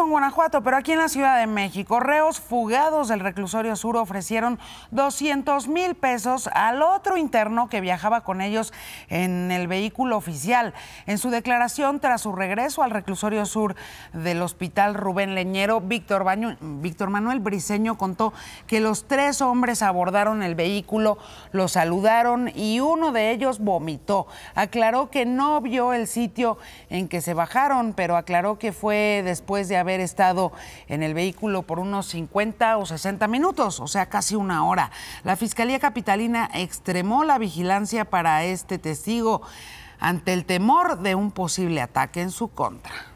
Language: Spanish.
en Guanajuato, pero aquí en la Ciudad de México, reos fugados del reclusorio sur ofrecieron 200 mil pesos al otro interno que viajaba con ellos en el vehículo oficial. En su declaración, tras su regreso al reclusorio sur del Hospital Rubén Leñero, Víctor, Baño, Víctor Manuel Briseño contó que los tres hombres abordaron el vehículo, lo saludaron y uno de ellos vomitó. Aclaró que no vio el sitio en que se bajaron, pero aclaró que fue después de haber estado en el vehículo por unos 50 o 60 minutos, o sea, casi una hora. La Fiscalía Capitalina extremó la vigilancia para este testigo ante el temor de un posible ataque en su contra.